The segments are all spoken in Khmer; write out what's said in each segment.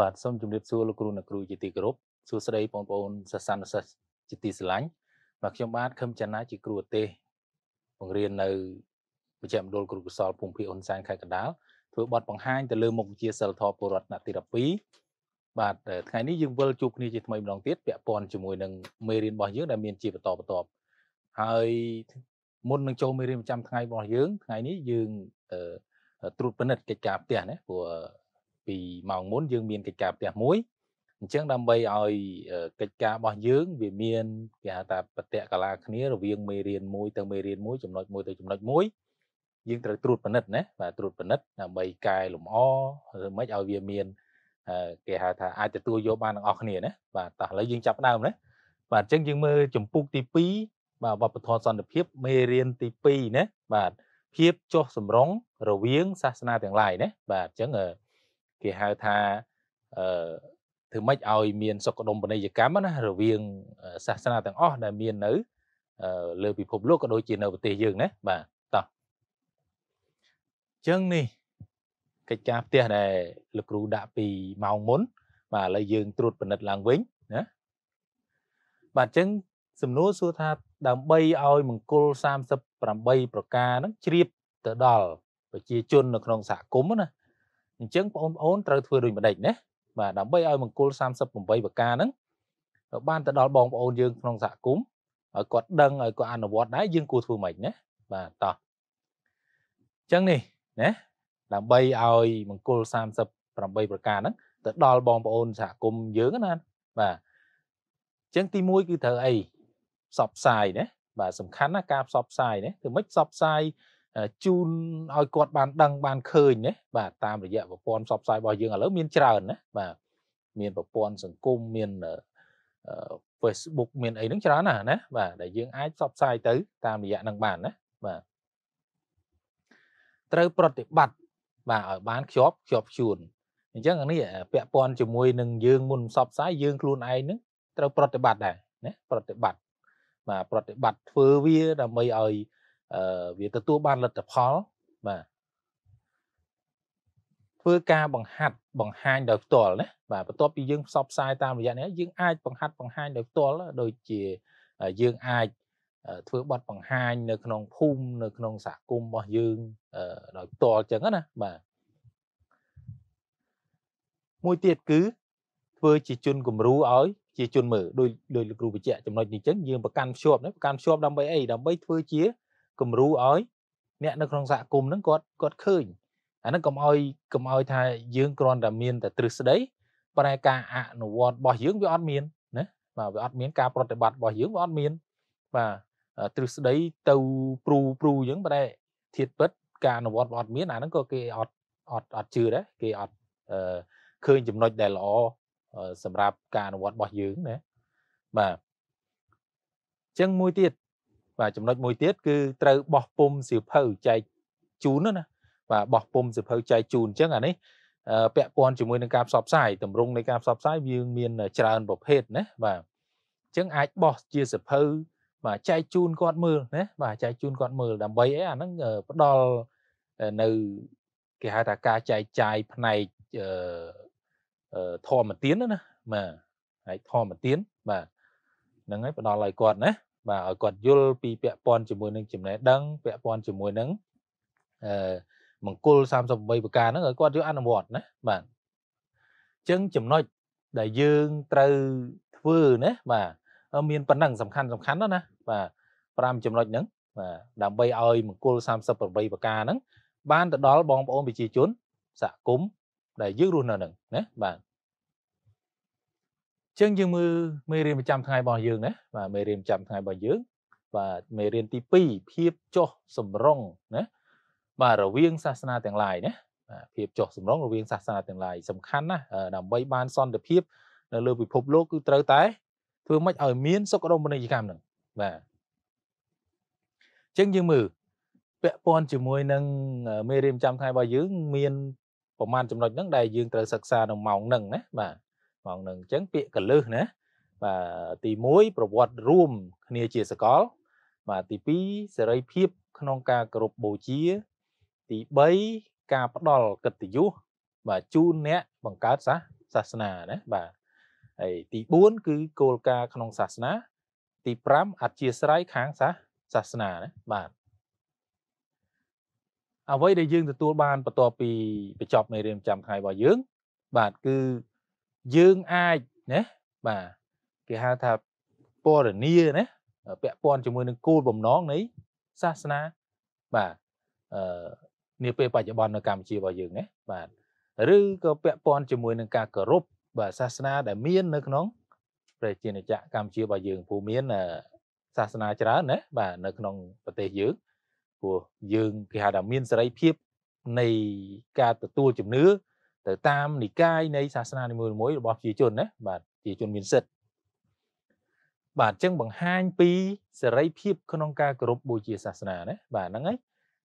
បាទសូមជម្រាបសួរលោកគ្រូអ្នកគ្រូជាទីគោរពសួស្តីបងប្អូនសាសនាសិស្សជាទីស្រឡាញ់បាទខ្ញុំបាទខឹមច័ន្ទណា ជាគ្រូឧទ្ទេសបង្រៀននៅវិជ្ជាមណ្ឌលគ្រូកុសលភូមិភាគអ៊ុនសែនខេត្តកណ្ដាលធ្វើបទបង្ហាញទៅលើ មុខវិជ្ជាសិលធម៌ពលរដ្ឋណាទី12បាទថ្ងៃនេះយើងវិលជួបគ្នាជាថ្មីម្ដងទៀតពាក់ព័ន្ធជាមួយនឹងមេរៀនរបស់យើងដែលមានជាបន្តបន្ទាប់ហើយមុននឹងចូលមេរៀនប្រចាំថ្ងៃរបស់យើងថ្ងៃនេះយើងត្រួតពិនិត្យកិច្ចការផ្ទះណាព្រោះពីម៉ោងមុនយើងមានកិច្ចការផ្ទះមួយអញ្ចឹងដើម្បីឲ្យកិច្ចការរបស់យើងវាមានគេហៅថាបតិកលាគ្នារវាងមេរៀនមួយទៅមេរៀនមួយចំណុចមួយទៅចំណុចមួយយើងត្រូវត្រួតពិនិត្យណាបាទត្រួតពិនិត្យដើម្បីកែលម្អឬមិនឲ្យវាមានគេហៅថាអាចទទួលយកបានទាំងអស់គ្នាណាបាទតោះឥឡូវយើងចាប់ដើមណាបាទអញ្ចឹងយើងមើលចម្ពោះទី2បាទវប្បធម៌សន្តិភាពមេរៀនទី2ណាបាទភាពចុះសម្រុងរវាងសាសនាទាំងឡាយណាបាទអញ្ចឹងគេហៅថាអឺធ្វើម៉េចឲ្យមានសុខដុមពាណិជ្ជកម្មណារវាងសាសនាទាំងអស់ដែលមាននៅលើពិភពលោកក៏ដូចជានៅប្រទេសយើងណាបាទតោះចឹងនេះកិច្ចការផ្ទះដែលលោកគ្រូដាក់ពីម៉ោងមុនបាទឥឡូវយើងត្រួតពិនិត្យឡើងវិញណាបាទចឹងសំណួរសួរថាដើម្បីឲ្យមង្គល38ប្រការហ្នឹងជ្រាបទៅដល់ប្រជាជននៅក្នុងសហគមន៍ណាអញ្ចឹងបងប្អូនត្រូវធ្វើដូចម្ដេចណាបាទដើម្បីឲ្យមង្គល38ប្រការហ្នឹងបានទៅដល់បងប្អូនយើងក្នុងសហគមន៍ឲ្យគាត់ដឹងឲ្យគាត់អនុវត្តដែរយើងគួរធ្វើម៉េចណាបាទតោះអញ្ចឹងនេះណាដើម្បីឲ្យមង្គល38ប្រការហ្នឹងទៅដល់បងប្អូនសហគមន៍យើងណាបាទអញ្ចឹងទី1គឺត្រូវអីផ្សព្វផ្សាយណាបាទសំខាន់ណាការផ្សព្វផ្សាយណាគឺមិនផ្សព្វផ្សាយជូនឲ្យគាត់បានដឹងបានឃើញណាបាទតាមរយៈប្រព័ន្ធផ្សព្វផ្សាយរបស់យើងឥឡូវមានច្រើនណាបាទមានប្រព័ន្ធសង្គមមាន Facebook មានអីហ្នឹងច្រើនណាស់ណាបាទដែលយើងអាចផ្សព្វផ្សាយទៅ តាមរយៈហ្នឹងបានណាបាទត្រូវប្រតិបត្តិបាទឲ្យបានខ្ជាប់ខ្ជាប់ខ្ជួនអញ្ចឹងអានេះពាក់ព័ន្ធជាមួយនឹងយើងមុនផ្សព្វផ្សាយយើងខ្លួនឯងហ្នឹងត្រូវប្រតិបត្តិដែរណាប្រតិបត្តិបាទប្រតិបត្តិធ្វើវាដើម្បីឲ្យវាទទួលបានលទ្ធផលបាទធ្វើការបង្ហាត់បង្ហាញដោយផ្ទាល់ណាបាទបន្ទាប់ពីយើងផ្សព្វផ្សាយតាមរយៈនេះយើងអាចបង្ហាត់បង្ហាញដោយផ្ទាល់ដូចជាយើងអាចធ្វើបទបង្ហាញនៅក្នុងភូមិនៅក្នុងសហគមន៍របស់យើងដោយផ្ទាល់ចឹងណាបាទមួយទៀតគឺធ្វើជាជនគំរូឲ្យជាជនមើលដោយដោយលោកគ្រូបញ្ជាក់ចំណុចនេះចឹងយើងប្រកាន់ភ្ជាប់ណាប្រកាន់ភ្ជាប់ដើម្បីអីដើម្បីធ្វើជាគំរូឲ្យអ្នកនៅក្នុងសហគមន៍ហ្នឹងគាត់គាត់ឃើញអាហ្នឹងកុំឲ្យកុំឲ្យថាយើងគ្រាន់តែមានតែទ្រឹស្ដីប្រែការអនុវត្តរបស់យើងវាអត់មានណាបាទវាអត់មានការប្រតិបត្តិរបស់យើងវាអត់មានបាទទ្រឹស្ដីទៅព្រូព្រូអញ្ចឹងប្រែធៀបពិតការអនុវត្តវាអត់មានអាហ្នឹងក៏គេអត់អត់អត់ជឿដែរគេអត់ឃើញចំណុចដែលល្អសម្រាប់ការអនុវត្តរបស់យើងណាបាទអញ្ចឹងមួយទៀតបាទចំណុចមួយទៀតគឺត្រូវបោះពុំសៀវភៅចែកជូនណាបាទបោះពុំសៀវភៅចែកជូនអញ្ចឹងអានេះពាក់ព័ន្ធជាមួយនឹងការផ្សព្វផ្សាយតម្រង់នៃការផ្សព្វផ្សាយវាមានច្រើនប្រភេទណាបាទអញ្ចឹងអាចបោះជាសៀវភៅបាទចែកជូនគាត់មើលណាបាទចែកជូនគាត់មើលដើម្បីអីអាហ្នឹងផ្ដល់នៅគេហៅថាការចែកចាយផ្នែកធម្មទានណាបាទហើយធម្មទានបាទហ្នឹងហើយផ្ដល់ឲ្យគាត់ណាបាទឲ្យគាត់យល់ពីពាក់ព័ន្ធជាមួយនឹងចំណេះដឹងពាក់ព័ន្ធជាមួយនឹងអឺមង្គល38ប្រការហ្នឹងឲ្យគាត់យកអនុវត្តណាបាទអញ្ចឹងចំណុចដែលយើងត្រូវធ្វើណាបាទមានប៉ុណ្ណឹងសំខាន់សំខាន់ណាបាទ5ចំណុចហ្នឹងបាទដើម្បីឲ្យមង្គល38ប្រការហ្នឹងបានទៅដល់បងប្អូនប្រជាជនសហគមន៍ដែលយើងរស់នៅហ្នឹងណាបាទចឹងយើងមើលមេរៀនប្រចាំថ្ងៃរបស់យើងណាបាទមេរៀនប្រចាំថ្ងៃរបស់យើង បាទមេរៀនទី2ភាពចុះសម្រុងណាបាទរវាងសាសនាទាំងឡាយណាបាទភាពចុះសម្រុងរវាងសាសនាទាំងឡាយសំខាន់ណាដើម្បីបានសន្តិភាពនៅលើពិភពលោកគឺត្រូវតែធ្វើម៉េចឲ្យមាន សុខដុមនីយកម្មហ្នឹងបាទចឹងយើងមើលពាក់ព័ន្ធជាមួយនឹងមេរៀនប្រចាំថ្ងៃរបស់យើង មានប្រមាណចំណុចហ្នឹងដែលយើងត្រូវសិក្សានៅម៉ោងហ្នឹងណាបាទហ្មងនឹងអញ្ចឹងពាក្យកលឹះណាបាទទី1ប្រវត្តិរួមគ្នាជាសកល បាទទី2សេរីភាព ក្នុងការគោរពបូជា ទី3ការផ្ដល់កិត្តិយសបាទជូនអ្នកបង្កើតសាសសាសនាណាបាទហើយទី4គឺគោលការណ៍ក្នុងសាសនា ទី5អធិស្ស្រ័យខាងសាសាសនាណាបាទអ្វីដែលយើងទទួលបានបន្ទាប់ពីបញ្ចប់មេរៀនប្រចាំថ្ងៃរបស់យើង បាទគឺយើងអាចណាបាទគេហៅថាពរនីណាពាក់ព័ន្ធជាមួយនឹងគោលបំណងនៃសាសនាបាទអឺនាពេលបច្ចុប្បន្ននៅកម្ពុជារបស់យើងណាបាទឬក៏ពាក់ព័ន្ធជាមួយនឹងការគោរពបាទសាសនាដែលមាននៅក្នុងព្រះជាណាចក្រកម្ពុជារបស់យើងព្រោះមានសាសនាច្រើនណាបាទនៅក្នុងប្រទេសយើង ព្រោះយើងគេហៅថាមានសេរីភាពនៃការទទួលជំនឿទៅតាមនិកាយនៃសាសនានីមួយៗរបស់ប្រជាជនណាបាទប្រជាជនមានសិទ្ធិបាទអញ្ចឹងបង្ហាញពីសេរីភាព ក្នុងការគោរពបូជាសាសនាណាបាទហ្នឹង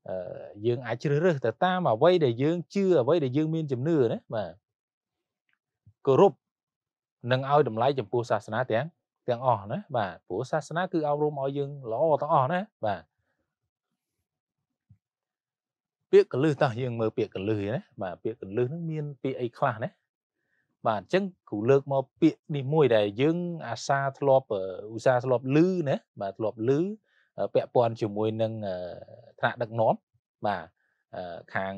ហើយយើងអាចជ្រើសរើសទៅតាមអ្វីដែលយើងជឿអ្វីដែលយើងមានជំនឿណាបាទគោរពនឹងឲ្យតម្លៃចំពោះសាសនាទាំងទាំងអស់ណាបាទព្រោះសាសនាគឺអប់រំឲ្យយើងល្អទាំងអស់ណាបាទពាក្យកលឹះតោះយើងមើលពាក្យកលឹះណាបាទពាក្យកលឹះហ្នឹងមានពាក្យអីខ្លះណាបាទអញ្ចឹងគ្រូលើកមកពាក្យនេះមួយដែលយើងអាសាធ្លាប់ឧស្សាហ៍ធ្លាប់លឺណាបាទធ្លាប់លឺពាក់ព័ន្ធជាមួយនឹងថ្នាក់ដឹកនាំបាទខាង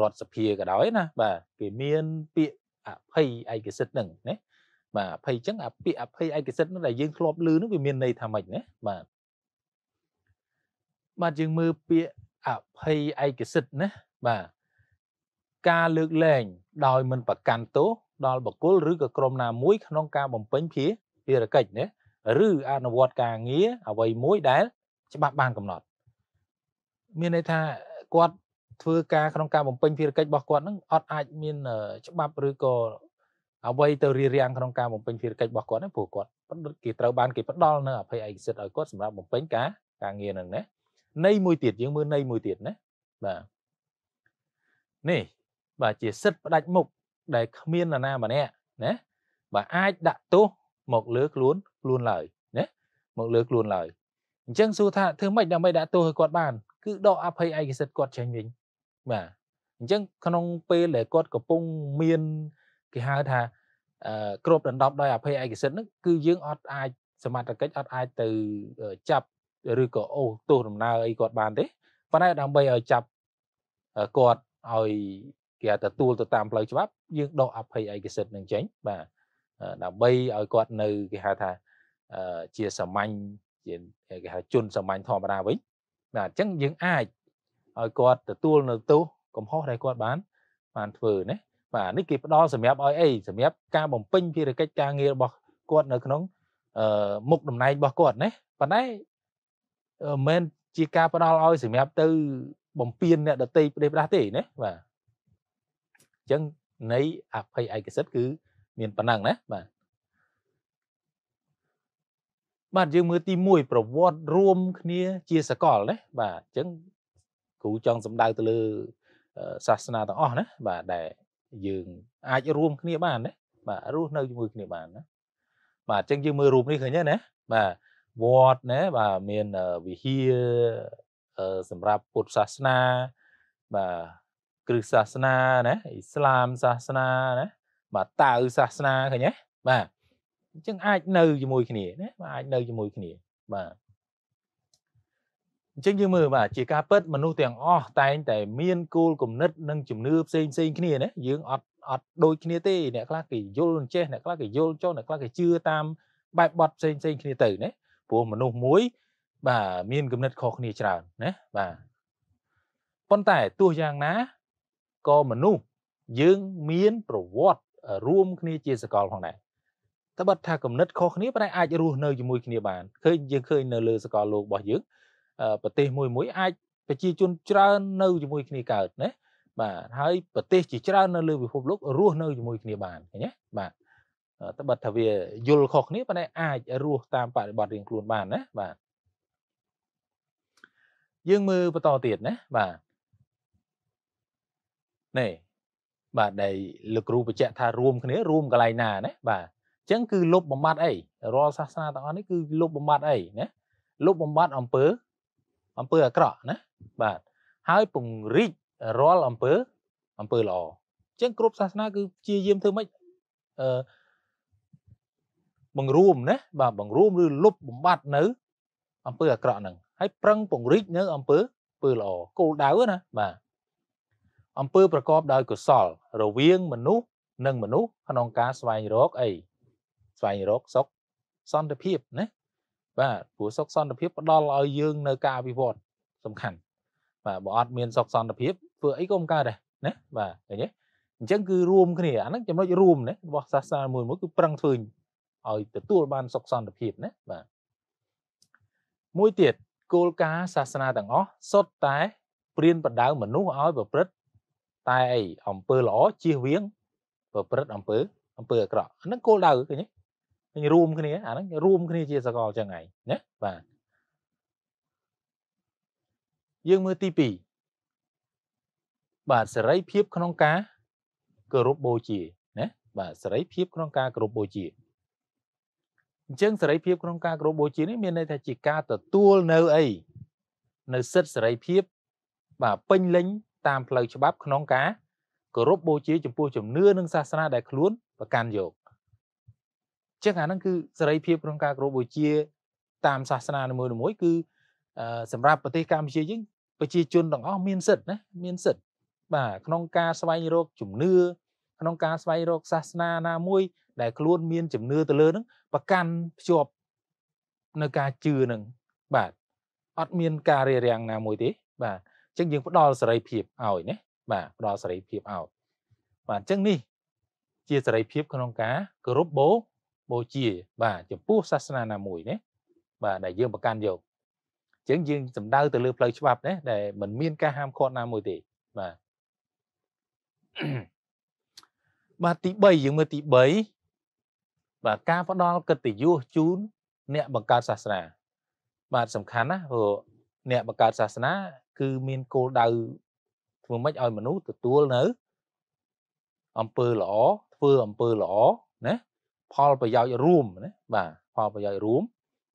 រដ្ឋសភាក៏ដោយណាបាទគេមានពាក្យអភ័យឯកសិទ្ធហ្នឹងណាបាទអភ័យអញ្ចឹងអាពាក្យអភ័យឯកសិទ្ធហ្នឹងដែលយើងធ្លាប់លឺហ្នឹងវាមានន័យថាម៉េចណាបាទបាទយើងមើលពាក្យអភ័យឯកសិទ្ធណាបាទការលើកលែងដោយមិនប្រកាន់ទោសដល់បុគ្គលឬក៏ក្រុមណាមួយ ក្នុងការបំពេញភាភារកិច្ចណាឬអនុវត្តការងារអ្វីមួយដែល ច្បាប់បានកំណត់មានន័យថាគាត់ ធ្វើការក្នុងការបំពេញភារកិច្ចរបស់គាត់នឹងអត់អាចមានច្បាប់ឬក៏អ្វីទៅរៀបរៀងក្នុងការបំពេញភារកិច្ចរបស់គាត់ហ្នឹងព្រោះគាត់គេត្រូវបានគេផ្ដល់នៅអភ័យឯកសិទ្ធឲ្យគាត់សម្រាប់បំពេញការការងារហ្នឹងណានៃមួយទៀតយើងមើលនៃមួយទៀតណាបាទនេះបាទជាសិទ្ធផ្ដាច់មុខដែលគ្មាននរណាម្នាក់ណាបាទអាចដាក់ទោសមកលើខ្លួនខ្លួនឡើយណាមកលើខ្លួនឡើយអញ្ចឹងសួរថាធ្វើម៉េចដើម្បីដាក់ទោសឲ្យគាត់បានគឺដកអភ័យឯកសិទ្ធគាត់ចេញវិញបាទអញ្ចឹងក្នុងពេលដែលគាត់កំពុងមានគេហៅថាគ្របដណ្ដប់ដោយអភ័យឯកសិទ្ធហ្នឹងគឺយើងអត់អាចសមត្ថកិច្ចអត់អាចទៅចាប់ឬក៏អូទោសដំណើរអីគាត់បានទេប៉ុន្តែដើម្បីឲ្យចាប់គាត់ឲ្យគេទទួលទៅតាមផ្លូវច្បាប់យើងដកអភ័យឯកសិទ្ធិនឹងចេញបាទដើម្បីឲ្យគាត់នៅគេហៅថាជាសាមញ្ញជាគេហៅជនសាមញ្ញធម្មតាវិញបាទអញ្ចឹងយើងអាចឲ្យគាត់ទទួលនៅទោសកំហុសដែលគាត់បានបានធ្វើណាបាទនេះគេផ្ដល់សម្រាប់ឲ្យអីសម្រាប់ការបំពេញភារកិច្ចការងាររបស់គាត់នៅក្នុងមុខតំណែងរបស់គាត់ណាប៉ុន្តែមិនជាការផ្ដល់ឲ្យសម្រាប់ទៅ បំពេញអ្នកដតីប្រទេសផ្ដាស់ទេណាបាទអញ្ចឹងនៃអភ័យឯកសិទ្ធគឺ មានប៉ុណ្ណឹងណាបាទបាទយើងមើលទី1ប្រវត្តិរួមគ្នាជាសកលណាបាទអញ្ចឹងគ្រូចង់សំដៅទៅលើសាសនាទាំងអស់ណាបាទដែល យើង អាចរួម គ្នាបានណាបាទរស់នៅជាមួយគ្នាបានណាបាទអញ្ចឹងយើងមើលរូបនេះឃើញទេណាបាទវត្តណាបាទមានវិហារសម្រាប់ពុទ្ធសាសនាបាទគ្រឹះសាសនាណាអ៊ីស្លាមសាសនាណាបាទតៅសាសនាឃើញទេបាទអញ្ចឹងអាចនៅជាមួយគ្នាណាបាទអាចនៅជាមួយគ្នាបាទអញ្ចឹងយើងមើលបាទជាការពិតមនុស្សទាំងអស់តែងតែមានគោលគំនិតនិងជំនឿផ្សេងផ្សេងគ្នាណាយើងអត់អត់ដូចគ្នាទេអ្នកខ្លះគេយល់ចេះអ្នកខ្លះគេយល់ចុះអ្នកខ្លះគេជឿតាមបែបបត់ផ្សេងផ្សេងគ្នាទៅណាព្រោះមនុស្សមួយបាទមានគំនិតខុសគ្នាច្រើនណាបាទប៉ុន្តែទោះយ៉ាងណាក៏មនុស្សយើងមានប្រវត្តិរួម គ្នាជាសកលផងដែរតើបើថាគំនិតខុសគ្នាប៉ុន្តែអាចរស់នៅជាមួយគ្នាបានឃើញយើងឃើញនៅលើសកលលោករបស់យើងប្រទេសមួយមួយអាចប្រជាជនច្រើននៅជាមួយគ្នាកើតណាបាទហើយប្រទេសជាច្រើននៅលើពិភពលោករស់នៅជាមួយគ្នាបានឃើញទេបាទត្បិតថាវាយល់ខុសគ្នាប៉ុន្តែអាចរស់តាមបរិបទរៀងខ្លួនបានណាបាទយើងមើលបន្តទៀតណាបាទនេះបាទដែលលោកគ្រូបញ្ជាក់ថារួមគ្នារួមកន្លែងណាណាបាទអញ្ចឹងគឺលុបបំបត្តិអីរាល់សាសនាទាំងអស់នេះគឺលុបបំបត្តិអីណាលុបបំបត្តិអំពើអំពើអាក្រក់ណាបាទហើយពង្រីករាល់អំពើអំពើល្អអញ្ចឹងគ្រប់សាសនាគឺព្យាយាមធ្វើម៉េចអឺបង្រួមណាបាទបង្រួមឬលុបបំបត្តិនៅអំពើអាក្រក់ហ្នឹងហើយប្រឹងពង្រីកនៅអំពើពើល្អគោលដៅណាបាទអំពើប្រកបដោយកុសល រវាងមនុស្សនិងមនុស្សក្នុងការស្វែងរកអីស្វែងរកសុខសន្តិភាពណាបាទព្រោះសុខសន្តិភាពផ្ដល់ឲ្យយើងនៅការអភិវឌ្ឍសំខាន់បាទបើអត់មានសុខសន្តិភាពធ្វើអីក៏មិនកើតដែរណាបាទឃើញទេអញ្ចឹងគឺរួមគ្នាអាហ្នឹងចំណុចរួមណារបស់សាសនាមួយមួយគឺប្រឹងធ្វើឲ្យទទួលបានសុខសន្តិភាពណាបាទមួយទៀតគោលការណ៍សាសនាទាំងអស់សុទ្ធតែ ព្រៀនបដៅមនុស្សឲ្យប្រព្រឹត្តតែអីអំពើល្អជៀសវាងប្រព្រឹត្តអំពើអំពើអាក្រក់អាហ្នឹងគោលដៅឃើញទេញរួមគ្នាអាហ្នឹងរួមគ្នាជាសកលចឹងហើយណាបាទយើងមើលទី2បាទសេរីភាពក្នុងការគោរពបូជាណាបាទសេរីភាពក្នុងការគោរពបូជាអញ្ចឹងសេរីភាពក្នុងការគោរពបូជានេះមានន័យថាជាការទទួលនៅអីនៅសិទ្ធិសេរីភាពបាទពេញលេញតាមផ្លូវច្បាប់ក្នុងការគោរពបូជា ចំពោះជំនឿនិងសាសនាដែលខ្លួន ប្រកាន់យកចឹងអាហ្នឹងគឺសេរីភាពក្នុងការគោរពបូជាតាមសាសនានីមួយៗគឺ សម្រាប់ប្រទេសកម្ពុជាយើងប្រជាជនទាំងអស់មានសិទ្ធិណាមានសិទ្ធិបាទក្នុងការស្វែងរក ជំនឿក្នុងការស្វែងរកសាសនាណាមួយដែលខ្លួនមានជំនឿទៅលើហ្នឹងប្រកាន់ភ្ជាប់នៅការជឿហ្នឹងបាទអត់មាន ការរារាំងណាមួយទេ បាទអញ្ចឹងយើង ផ្ដល់សេរីភាពឲ្យណាបាទផ្ដល់សេរីភាពឲ្យបាទអញ្ចឹងនេះ ជាសេរីភាពក្នុងការគោរពបូបូជាបាទចំពោះសាសនាណាមួយណាបាទដែលយើងប្រកាន់យកអញ្ចឹងយើងសំដៅទៅលើ ផ្លូវច្បាប់ណាដែលมันមាន ការហាមឃាត់ណាមួយទេបាទបាទទី3យើងមើលទីបាទការផ្ដល់កិត្តិយសជូន អ្នកបង្កើតសាសនាបាទសំខាន់ណាព្រោះអ្នកបង្កើតសាសនា គឺមានគោលដៅធ្វើម៉េចឲ្យមនុស្សទទួលនៅអំពើល្អធ្វើអំពើល្អណាផលប្រយោជន៍រួមណាបាទផលប្រយោជន៍រួម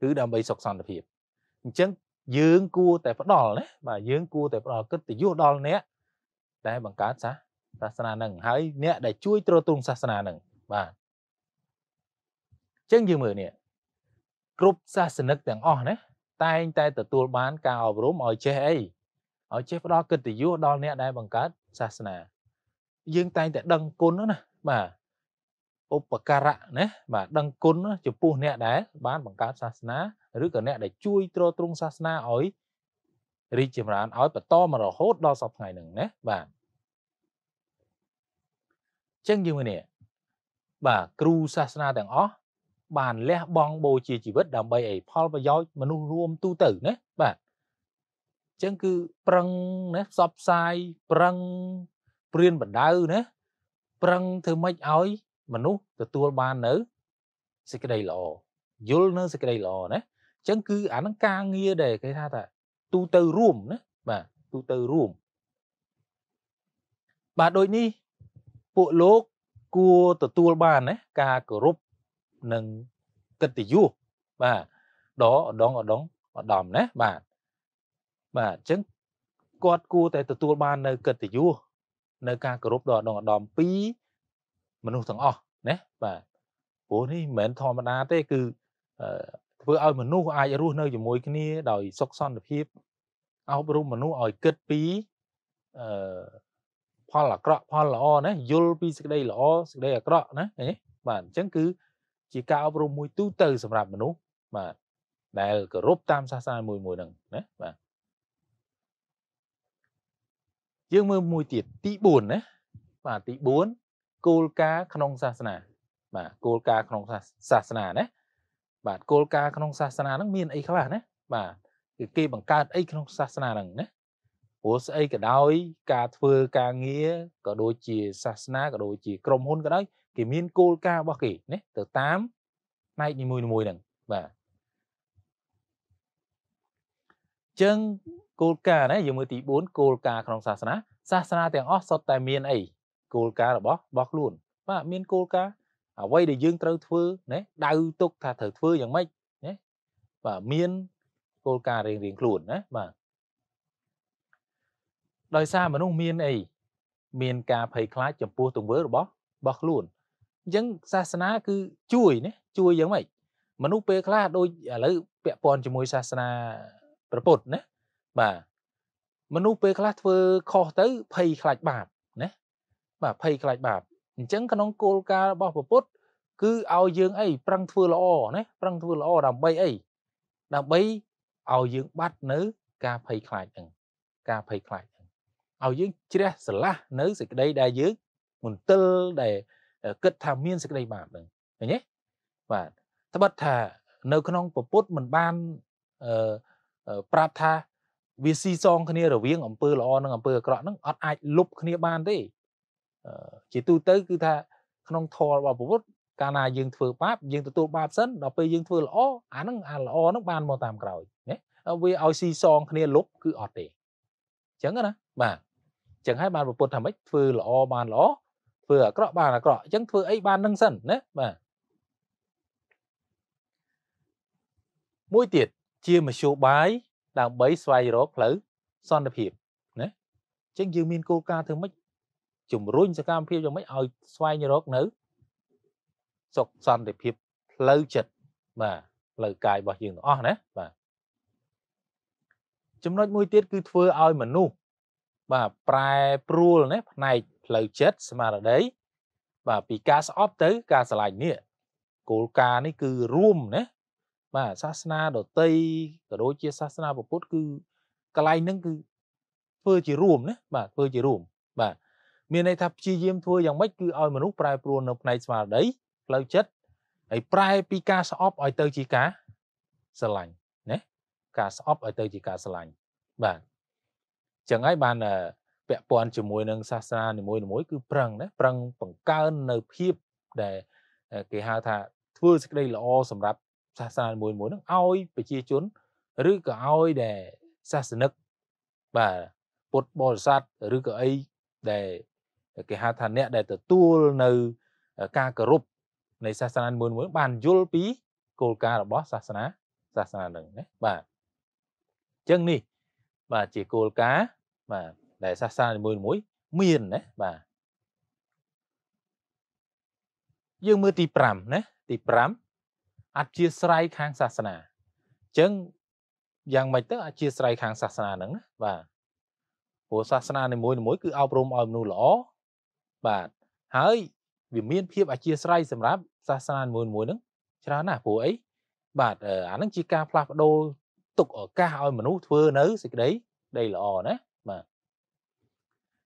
គឺដើម្បីសុខសន្តិភាពអញ្ចឹងយើងគួរតែផ្ដល់ណាបាទយើងគួរតែផ្ដល់កិត្តិយសដល់អ្នកដែលបង្កើតសាសាសនានឹងហើយអ្នកដែលជួយទ្រទ្រង់សាសនានឹងបាទចឹងយើងមើលនេះគ្រប់សាសនិកទាំងអស់ណាតែងតែទទួលបានការអប់រំឲ្យចេះអីឲ្យចេះផ្ដល់កិត្តិយសដល់អ្នកដែលបង្កើតសាសនាយើងតែងតែដឹងគុណណាបាទឧបការៈណាបាទដឹងគុណចំពោះអ្នកដែលបានបង្កើតសាសនាឬក៏អ្នកដែលជួយទ្រទ្រង់សាសនាឲ្យរីកចម្រើនឲ្យបន្តមករហូតដល់សពថ្ងៃហ្នឹងណាបាទចឹងយើងមើលនេះបាទគ្រូសាសនាទាំងអស់បានលះបង់បូជាជីវិត ដើម្បីឲ្យផលប្រយោជន៍មនុស្សរួមទូទៅណាបាទអញ្ចឹងគឺប្រឹងណាផ្សព្វផ្សាយប្រឹងព្រៀនបណ្ដៅណាប្រឹងធ្វើម៉េចឲ្យ មនុស្សទទួលបាននៅសេចក្តីល្អយល់នៅសេចក្តីល្អណាអញ្ចឹងគឺអានឹងការងារដែលគេថាថាទូទៅរួមណាបាទទូទៅរួមបាទដូចនេះពួកលោកគួរទទួលបានណាការគោរពនិងកិត្តិយសបាទដរឧត្តមឧត្តមឧត្តមណាបាទបាទអញ្ចឹងគាត់គួរតែទទួលបាននៅកិត្តិយសនៅការគោរពដល់ឧត្តមឧត្តមពីមនុស្សទាំងអស់ណាបាទព្រោះនេះមិនមែនធម្មតាទេគឺធ្វើឲ្យមនុស្សអាចរស់នៅជាមួយគ្នាដោយសុខសន្តិភាពអប់រំមនុស្សឲ្យគិតពីអឺផលអាក្រក់ផលល្អណាយល់ពីសេចក្តីល្អសេចក្តីអាក្រក់ណាបាទអញ្ចឹងគឺជាការអប់រំមួយទូទៅសម្រាប់មនុស្សបាទដែលគោរពតាមសាសនាមួយមួយហ្នឹងណាបាទយើងមើលមួយទៀតទី4ណាបាទទី4គោលការណ៍ក្នុងសាសនា បាទគោលការណ៍ក្នុងសាសនាណាបាទគោលការណ៍ក្នុងសាសនាហ្នឹងមានអីខ្លះណាបាទគឺគេបង្កើតអីក្នុងសាសនាហ្នឹងណាព្រោះស្អីក៏ដោយ ការធ្វើការងារក៏ដូចជាសាសនាក៏ដូចជាក្រុមហ៊ុនក៏ដោយគេមានគោលការណ៍របស់គេណាទៅតាមផ្នែកនីមួយៗហ្នឹងបាទចឹងគោលការណ៍ណាយើងមើលទី4គោលការណ៍ក្នុងសាសនាសាសនា ទាំងអស់សុទ្ធតែ មានអីគោលការណ៍របស់របស់ខ្លួន បាទមានគោលការណ៍អ្វីដែលយើងត្រូវធ្វើណាដៅទុក ថាត្រូវធ្វើយ៉ាងម៉េចណាបាទមានគោលការណ៍រៀងរៀងខ្លួនណាបាទដោយសារមនុស្សមានអីមានការភ័យខ្លាចចំពោះទង្វើរបស់របស់ខ្លួនអញ្ចឹងសាសនាគឺជួយណាជួយយ៉ាងម៉េចមនុស្សពេលខ្លះដូចឥឡូវពាក់ព័ន្ធជាមួយសាសនាប្រពុតណាបាទមនុស្សពេលខ្លះធ្វើខុសទៅភ័យខ្លាចបាបណាបាទភ័យខ្លាចបាបអញ្ចឹងក្នុងគោលការណ៍របស់ប្រពុតគឺឲ្យយើងអីប្រឹងធ្វើល្អណាប្រឹងធ្វើល្អដើម្បីអីដើម្បីឲ្យយើងបាត់នៅការភ័យខ្លាចហ្នឹងការភ័យខ្លាចហ្នឹងឲ្យយើងជ្រះស្រឡះនៅសេចក្តីដែលយើងមន្ទិលដែលគិតថាមានសេចក្តីបាបហ្នឹងឃើញទេបាទត្បិតថានៅក្នុងពុទ្ធមិនបានអឺប្រាប់ថាវាស៊ីសងគ្នារវាងអំពើល្អនិងអំពើអាក្រក់ហ្នឹងអត់អាចលុបគ្នាបានទេជាទូទៅ គឺថាក្នុងធម៌របស់ពុទ្ធកាលណាយើងធ្វើបាបយើងទទួលបាបសិនដល់ពេលយើងធ្វើល្អអាហ្នឹងអាល្អហ្នឹងបានមកតាមក្រោយណាវាឲ្យស៊ីសងគ្នាលុបគឺអត់ទេអញ្ចឹងណាបាទអញ្ចឹងហើយបានពុទ្ធថាម៉េចធ្វើល្អបានល្អធ្វើអាក្រក់បានអាក្រក់អញ្ចឹងធ្វើអីបាននឹងសិនណាបាទមួយទៀតជាមធ្យោបាយដើម្បីស្វែងរកផ្លូវសន្តិភាពណាអញ្ចឹងយើងមានគោលការណ៍ធ្វើម៉េចជំរុញសកម្មភាពយ៉ាងម៉េចឲ្យស្វែងរកនៅសុខសន្តិភាពផ្លូវចិត្តបាទផ្លូវកាយរបស់យើងទាំងអស់ណាបាទចំណុចមួយទៀតគឺធ្វើឲ្យមនុស្សបាទប្រែប្រួលណាផ្នែកផ្លូវចិត្តស្មារតីបាទពីការស្អប់ទៅការឆ្លាញ់នេះគោលការណ៍នេះគឺរួមណាបាទសាសនាដតីក៏ដូចជាសាសនាពុទ្ធគឺកន្លែងហ្នឹងគឺធ្វើជារួមណាបាទធ្វើជារួមបាទមានន័យថាព្យាយាមធ្វើយ៉ាងម៉េចគឺឲ្យមនុស្សប្រែប្រួលនៅផ្នែកស្មារតីផ្លូវចិត្តហើយប្រែពីការស្អប់ឲ្យទៅជាការស្រឡាញ់ណាការស្អប់ឲ្យទៅជាការស្រឡាញ់បាទចឹងហើយបានពាក់ព័ន្ធជាមួយនឹងសាសនានីមួយៗគឺប្រឹងណាប្រឹងបង្កើននៅភាពដែលគេហៅថាធ្វើសេចក្តីល្អសម្រាប់សាសនានីមួយៗនឹងឲ្យប្រជាជនឬក៏ឲ្យដែលសាសនិកបាទពុទ្ធបរិស័ទឬក៏អីដែលគេហៅថាអ្នកដែលទទួលនៅការគោរពនៃសាសនាមួយមួយបានយល់ពីគោលការណ៍របស់សាសនាសាសនានឹងណាបាទអញ្ចឹងនេះបាទជាគោលការណ៍បាទដែលសាសនានីមួយៗមានណាបាទយើងមើលទី5ណាទី5អធិស្ស្រ័យខាងសាសនាអញ្ចឹងយ៉ាងម៉េចទៅអធិស្ស្រ័យខាងសាសនាហ្នឹងណាបាទព្រោះសាសនានីមួយៗគឺ អប់រំឲ្យមនុស្សល្អបាទហើយវាមានភាពអធិស្ស្រ័យសម្រាប់សាសនានីមួយៗហ្នឹងច្រើនណាស់ព្រោះអីបាទអាហ្នឹងជាការផ្លាស់ប្ដូរទុកឱកាសឲ្យមនុស្សធ្វើនៅសេចក្តីដីល្អណាបាទ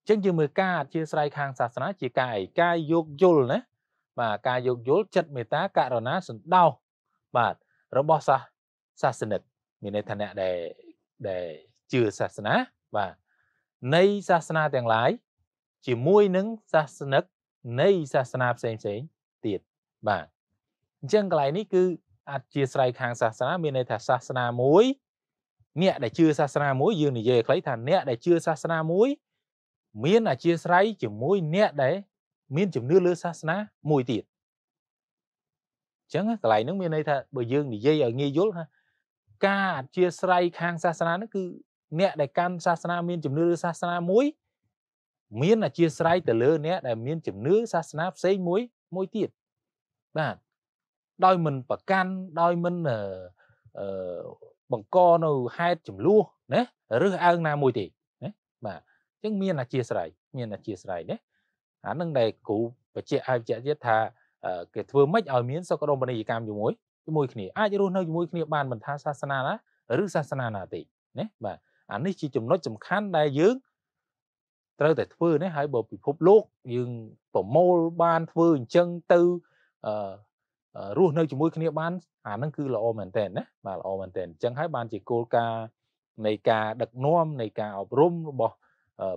ចឹងយើងមើលការអធិស្ឋានខាងសាសនាជាការឯការយោគយល់ណាបាទការយោគយល់ចិត្តមេត្តាករុណាសន្តោសបាទរបស់សាសាសនិក មានន័យថាអ្នកដែលដែលជឿសាសនាបាទនៃសាសនាទាំងឡាយជាមួយនឹងសាសនិកនៃសាសនាផ្សេងផ្សេងទៀតបាទអញ្ចឹងកន្លែងនេះគឺអធិស្ឋានខាងសាសនាមានន័យថាសាសនាមួយ អ្នកដែលជឿសាសនាមួយយើងនិយាយឲ្យខ្លីថាអ្នកដែលជឿសាសនាមួយមានអធិស្ឋានជាមួយអ្នកដែលមានជំនឿលើសាសនាមួយទៀតអញ្ចឹងកន្លែងហ្នឹងមានន័យថាបើយើងនិយាយឲ្យងាយយល់ថាការអធិស្ឋានខាងសាសនាហ្នឹងគឺ អ្នកដែលកាន់សាសនាមានជំនឿលើសាសនាមួយ មានអធិស្ឋានទៅលើអ្នកដែលមានជំនឿសាសនាផ្សេងមួយមួយទៀតបាទដោយមិនប្រកាន់ដោយមិនអឺបង្កនៅហេតុចំនួនណាឬអើងណាមួយទេណាបាទចឹងមានអធិស្ឋ័យមានអធិស្ឋ័យណាអានឹងដែលគ្រូបញ្ជាក់ឲ្យបញ្ជាក់ទៀតថាគេធ្វើម៉េចឲ្យមានសុខដុមនីយកម្មជាមួយជាមួយគ្នាអាចរស់នៅជាមួយគ្នាបានមិនថាសាសនាណាឬសាសនាណាទេណាបាទអានេះជាចំណុចសំខាន់ដែលយើងត្រូវតែធ្វើណាហើយបើពិភពលោកយើងប្រមូលបានធ្វើអញ្ចឹងទៅអឺរស់នៅជាមួយគ្នាបាន អានឹងគឺល្អមែនតើណាបាទល្អមែនតើអញ្ចឹងហើយបានជាគោលការណ៍នៃការដឹកនាំនៃការអប់រំរបស់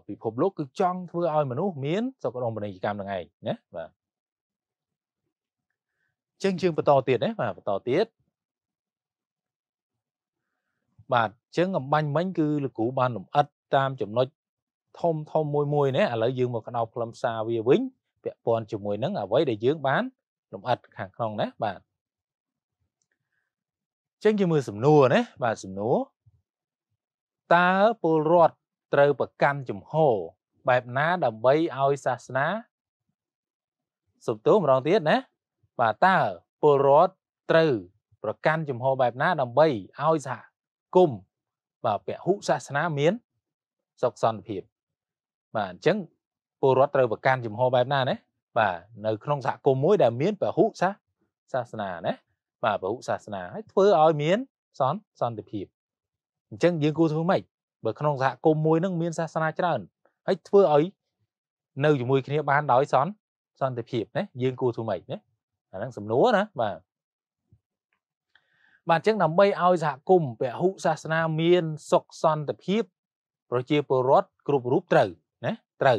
ពិភពលោកគឺចង់ធ្វើឲ្យមនុស្សមានសុខដុមពាណិជ្ជកម្មនឹងឯងណាបាទចឹងយើងបន្តទៀតណាបាទបន្តទៀតបាទចឹងអំបញ្ញមិញគឺលោកគ្រូបានលំអិតតាមចំណុចធំធំមួយមួយណាឥឡូវយើងមកក្តោបខ្លឹមសារវាវិញពាក់ព័ន្ធជាមួយនឹងអ្វីដែលយើងបានលំអិតខាងក្នុងណាបាទចឹងយើងមើលសំណួរណាបាទសំណួរតើពលរដ្ឋត្រូវប្រកាន់ជំហរបែបណាដើម្បីឲ្យសាសនាសុំទោសម្ដងទៀតណាបាទតើពលរដ្ឋត្រូវប្រកាន់ជំហរបែបណាដើម្បីឲ្យសហគមន៍បាទពហុសាសនាមានសុខសន្តិភាពបាទអញ្ចឹងពលរដ្ឋត្រូវប្រកាន់ជំហរបែបណាណាបាទនៅក្នុងសហគមន៍មួយដែលមានពហុសាសាសនាណាបាទពហុសាសនាហើយធ្វើឲ្យមានសន្តិសន្តិភាពអញ្ចឹងយើងគួរធ្វើម៉េចបើក្នុងសហគមន៍មួយនឹងមានសាសនាច្រើនហើយធ្វើឲ្យនៅជាមួយគ្នាបានដោយសន្តិសន្តិភាពណាយើងគួរធ្វើម៉េចណាអាហ្នឹងសំណួរណាបាទបាទអញ្ចឹងដើម្បីឲ្យសហគមន៍ពហុសាសនាមានសុខសន្តិភាពប្រជាពលរដ្ឋគ្រប់រូបត្រូវណាត្រូវ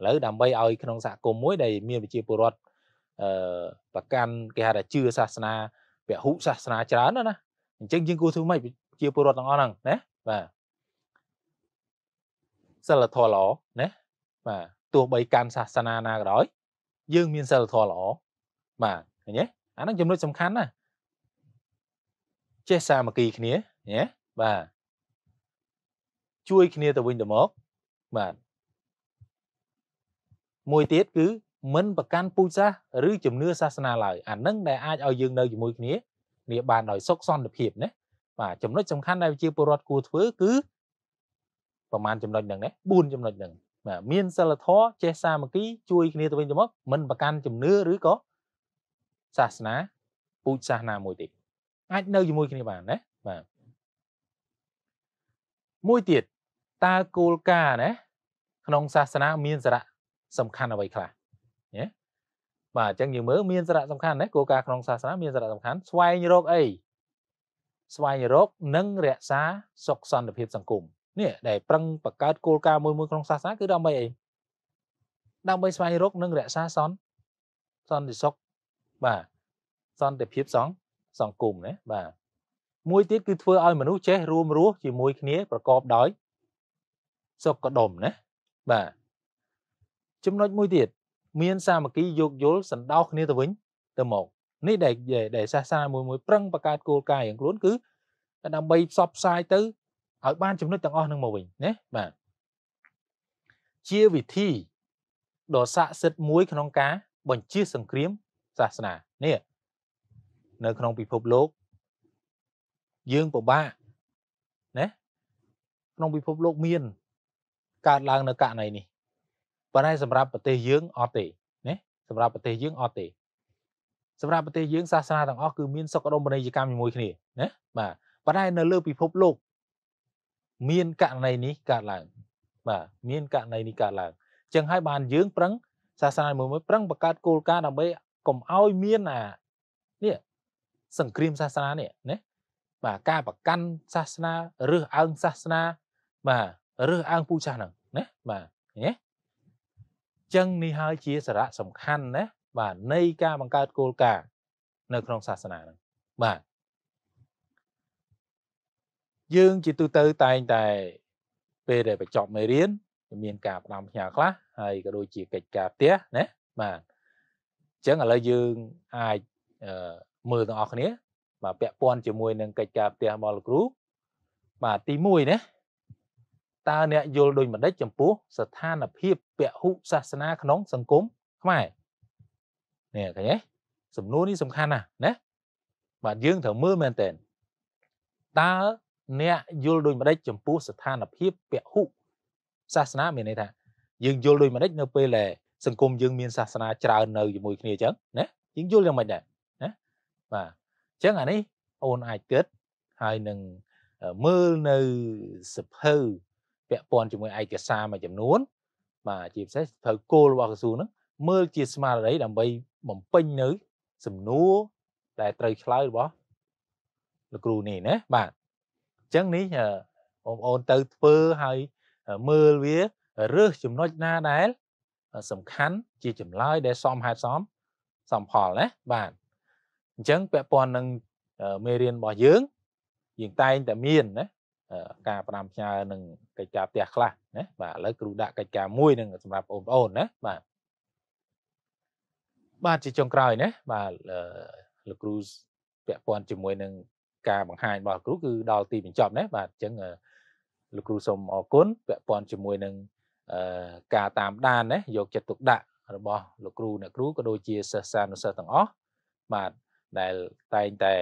ឥឡូវដើម្បីឲ្យក្នុងសហគមន៍មួយដែលមានប្រជាពលរដ្ឋអឺប្រកាន់គេហៅថាជឿសាសនាពហុសាសនាច្រើនណាអញ្ចឹងយើងគួរធ្វើម៉េចប្រជាពលរដ្ឋទាំងអស់ហ្នឹងណាបាទសិលធម៌ល្អណាបាទទោះបីកាន់សាសនាណាក៏ដោយយើងមានសិលធម៌ល្អបាទឃើញទេអាហ្នឹងចំណុចសំខាន់ណាចេះសាមគ្គីគ្នាណាបាទជួយគ្នាទៅវិញទៅមកបាទមួយទៀតគឺមិនប្រកាន់ពូជសាសឬជំនឿសាសនាឡើយអានឹងដែលអាចឲ្យយើងនៅជាមួយគ្នាគ្នាបានដោយសុខសន្តិភាពណាបាទចំណុចសំខាន់ដែលជាពលរដ្ឋគួរធ្វើគឺប្រហែលចំណុចហ្នឹងណា4ចំណុចហ្នឹងបាទមានសិលធម៌ចេះសាមគ្គី ជួយគ្នាទៅវិញទៅមកមិនប្រកាន់ជំនឿឬក៏សាសនាពូជសាសនាមួយទៀត អាចនៅជាមួយគ្នាបានណាបាទមួយទៀតតើគោលការណ៍ណាក្នុងសាសនា មានសារៈសំខាន់អ្វីខ្លះណាបាទអញ្ចឹងយើងមើលមានសារៈសំខាន់ណាគោលការណ៍ក្នុងសាសនាមានសារៈសំខាន់ស្វែងរកអីស្វែងរកនិងរក្សាសុខសន្តិភាពសង្គមនេះដែលប្រឹងបង្កើតគោលការណ៍មួយមួយក្នុងសាសនាគឺដើម្បីអីដើម្បីស្វែងរក និងរក្សាសន្តិសន្តិសុខបាទសន្តិភាពសង្គមសង្គមណាបាទមួយទៀតគឺធ្វើឲ្យមនុស្សចេះរួមរស់ជាមួយគ្នាប្រកបដោយ សុខដុមណាបាទចំណុចមួយទៀតមាន សាមគ្គីយោគយល់សន្តោសគ្នាទៅវិញ ទៅមក នេះដែលដែលសាសនាមួយមួយ ប្រឹងបង្កើតគោលការណ៍យ៉ាងខ្លួន គឺដើម្បីផ្សព្វផ្សាយទៅឲ្យបានចំណុចទាំងអស់នឹងមកវិញណាបាទជាវិធីដ៏ស័ក្តិសិទ្ធិមួយ ក្នុងការបញ្ជាសង្គ្រាមសាសនានេះនៅក្នុងពិភពលោកយើងពិបាកណាក្នុងពិភពលោកមានកើតឡើងនៅករណីនេះប៉ុន្តែសម្រាប់ប្រទេសយើងអត់ទេណាសម្រាប់ប្រទេសយើងអត់ទេ សម្រាប់ប្រទេសយើងសាសនាទាំងអស់គឺមានសុខដុមនីយកម្មជាមួយគ្នាណាបាទប៉ុន្តែនៅលើពិភពលោកមានករណីនេះកើតឡើង បាទមានករណីនេះកើតឡើងអញ្ចឹងហើយបានយើងប្រឹង សាសនាមួយមួយប្រឹងបង្កើតគោលការណ៍ដើម្បីកុំឲ្យមានអានេះសង្គ្រាមសាសនានេះណាបាទការប្រកាន់សាសនារើសអើងសាសនា បាទរើសអើងពូចាស់ហ្នឹងណាបាទណាចឹងនេះហើយជាសារៈសំខាន់ណាបាទនៃការបង្កើតគោលការណ៍នៅ ក្នុងសាសនាហ្នឹងបាទយើងជាទូទៅតែងតែពេលដែលបញ្ចប់មេរៀនមានការផ្ដាំផ្ញើខ្លះហើយក៏ដូចជាកិច្ចការផ្ទះណាបាទអញ្ចឹងឥឡូវយើងអាចមើលទាំងអស់គ្នាបាទពាក់ព័ន្ធជាមួយនឹងកិច្ចការផ្ទះរបស់លោកគ្រូបាទទី1ណាតើអ្នកយល់ដូចម្ដេចចំពោះស្ថានភាពពហុសាសនាក្នុងសង្គមខ្មែរនេះឃើញទេសំណួរនេះសំខាន់ណាស់ណាបាទយើងត្រូវមើលមែនតើតើអ្នកយល់ដូចម្ដេចចំពោះស្ថានភាពពហុសាសនាមានន័យថា យើងយល់ដូចម្ដេចនៅពេលដែលសង្គមយើងមានសាសនាច្រើននៅជាមួយគ្នាអញ្ចឹងណាយើងយល់យ៉ាងម៉េចដែរណាបាទអញ្ចឹងអានេះអូនអាចគិតហើយនឹងមើលនៅសភៅពាក់ព័ន្ធជាមួយឯកសារមួយចំនួន បាទជាពិសេសសភៅគោលរបស់ក្រសួងហ្នឹងមើលជាស្មារតីដើម្បីបំពេញនៅសំណួរដែលត្រូវឆ្លើយរបស់លោកគ្រូនេះណាបាទចឹងនេះបងប្អូនទៅធ្វើហើយមើលវារើសចំណុចណាដែលសំខាន់ជាចម្លើយដែលសមហេតុសមសមផលណាបាទអញ្ចឹងពាក់ព័ន្ធនឹងមេរៀនរបស់យើងយើងតែងតែមានណាការផ្ដាំផ្ញើនឹងកិច្ចការផ្ទះខ្លះណាបាទឥឡូវគ្រូដាក់កិច្ចការមួយនឹងសម្រាប់បងប្អូនណាបាទបាទជាចុងក្រោយណាបាទលោកគ្រូពាក់ព័ន្ធជាមួយនឹងការបង្ហាញរបស់គ្រូគឺដល់ទីបញ្ចប់ណាបាទអញ្ចឹងលោកគ្រូសូមអរគុណពាក់ព័ន្ធជាមួយនឹងការតាមដានណាយកចិត្តទុកដាក់របស់លោកគ្រូអ្នកគ្រូក៏ដូចជាសិស្សានុសិស្សទាំងអស់បាទដែលតែងតែ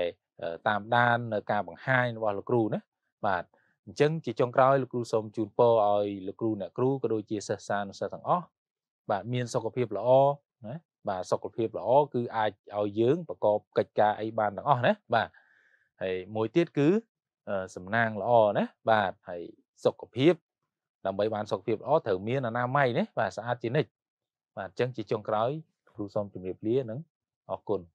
តាមដាននៅការបង្ហាញរបស់លោកគ្រូណាបាទអញ្ចឹងជាចុងក្រោយលោកគ្រូសូមជូនពរឲ្យលោកគ្រូអ្នកគ្រូក៏ដូចជាសិស្សានុសិស្សទាំងអស់បាទមានសុខភាពល្អណាបាទសុខភាពល្អគឺអាចឲ្យយើងប្រកបកិច្ចការអីបានទាំងអស់ណាបាទហើយមួយទៀតគឺសំណាងល្អណាបាទហើយសុខភាព ដើម្បីបាន សុខភាពល្អត្រូវមានអនាម័យណាបាទស្អាតជានិច្ចបាទអញ្ចឹងជាចុងក្រោយគ្រូសូមជម្រាបលានិងអរគុណ